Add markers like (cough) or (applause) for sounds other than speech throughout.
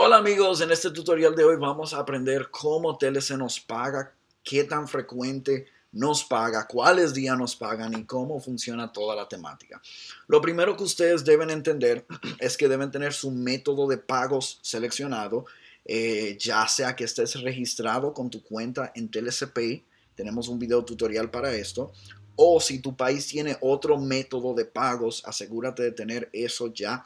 Hola amigos, en este tutorial de hoy vamos a aprender cómo TLC nos paga, qué tan frecuente nos paga, cuáles días nos pagan y cómo funciona toda la temática. Lo primero que ustedes deben entender (clears throat) es que deben tener su método de pagos seleccionado, eh, ya sea que estés registrado con tu cuenta en TLC Pay, tenemos un video tutorial para esto, o si tu país tiene otro método de pagos, asegúrate de tener eso ya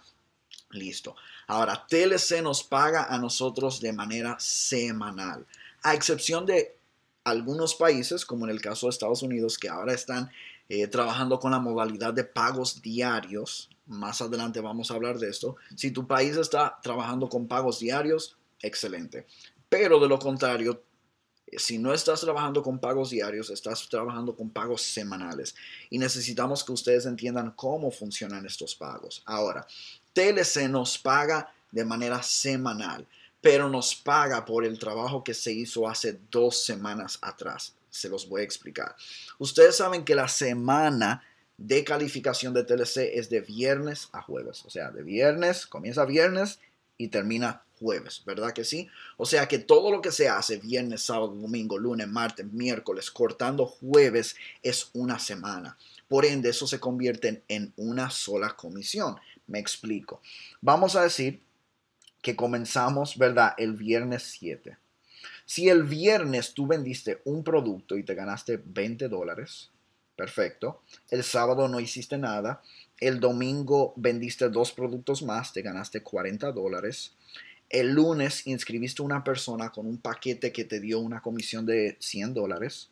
listo. Ahora, TLC nos paga a nosotros de manera semanal, a excepción de algunos países, como en el caso de Estados Unidos, que ahora están eh, trabajando con la modalidad de pagos diarios. Más adelante vamos a hablar de esto. Si tu país está trabajando con pagos diarios, excelente. Pero de lo contrario, si no estás trabajando con pagos diarios, estás trabajando con pagos semanales. Y necesitamos que ustedes entiendan cómo funcionan estos pagos. Ahora, TLC nos paga de manera semanal, pero nos paga por el trabajo que se hizo hace dos semanas atrás. Se los voy a explicar. Ustedes saben que la semana de calificación de TLC es de viernes a jueves. O sea, de viernes, comienza viernes y termina jueves, ¿verdad que sí? O sea que todo lo que se hace viernes, sábado, domingo, lunes, martes, miércoles, cortando jueves, es una semana. Por ende, eso se convierte en una sola comisión. Me explico. Vamos a decir que comenzamos, ¿verdad? El viernes 7. Si el viernes tú vendiste un producto y te ganaste 20 dólares, perfecto. El sábado no hiciste nada. El domingo vendiste dos productos más, te ganaste 40 dólares el lunes inscribiste a una persona con un paquete que te dio una comisión de 100 dólares.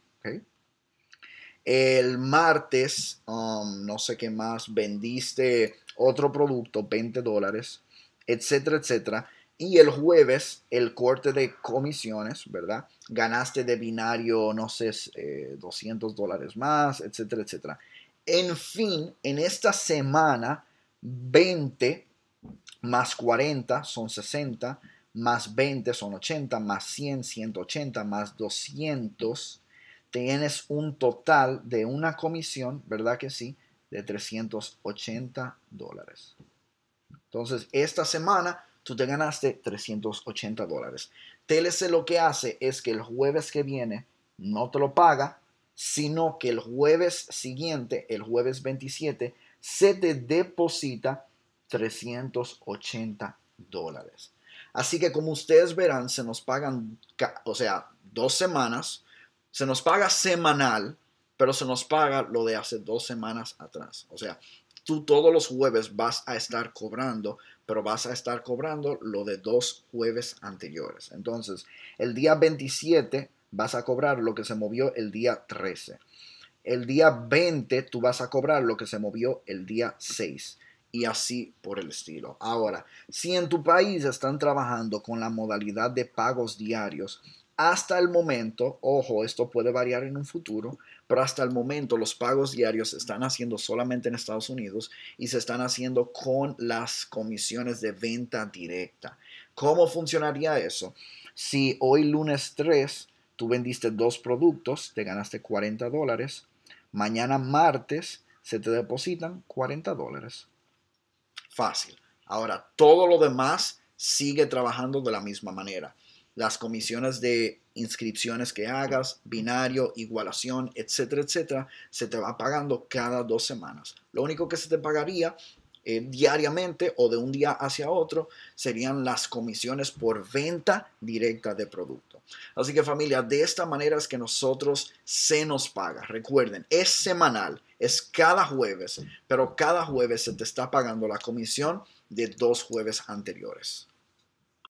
El martes, um, no sé qué más, vendiste otro producto, 20 dólares, etcétera, etcétera. Y el jueves, el corte de comisiones, ¿verdad? Ganaste de binario, no sé, 200 eh, dólares más, etcétera, etcétera. En fin, en esta semana 20 más 40 son 60, más 20 son 80, más 100, 180, más 200, tienes un total de una comisión, ¿verdad que sí? De 380 dólares. Entonces, esta semana tú te ganaste 380 dólares. TLC lo que hace es que el jueves que viene no te lo paga, sino que el jueves siguiente, el jueves 27, se te deposita 380 dólares. Así que como ustedes verán, se nos pagan, o sea, dos semanas, se nos paga semanal, pero se nos paga lo de hace dos semanas atrás. O sea, tú todos los jueves vas a estar cobrando, pero vas a estar cobrando lo de dos jueves anteriores. Entonces, el día 27 vas a cobrar lo que se movió el día 13. El día 20 tú vas a cobrar lo que se movió el día 6 y así por el estilo. Ahora, si en tu país están trabajando con la modalidad de pagos diarios, hasta el momento, ojo, esto puede variar en un futuro, pero hasta el momento los pagos diarios se están haciendo solamente en Estados Unidos y se están haciendo con las comisiones de venta directa. ¿Cómo funcionaría eso? Si hoy lunes 3 tú vendiste dos productos, te ganaste 40 dólares, mañana martes se te depositan 40 dólares. Ahora, todo lo demás sigue trabajando de la misma manera. Las comisiones de inscripciones que hagas, binario, igualación, etcétera, etcétera, se te va pagando cada dos semanas. Lo único que se te pagaría eh, diariamente o de un día hacia otro serían las comisiones por venta directa de producto. Así que familia, de esta manera es que nosotros se nos paga. Recuerden, es semanal, es cada jueves, pero cada jueves se te está pagando la comisión de dos jueves anteriores.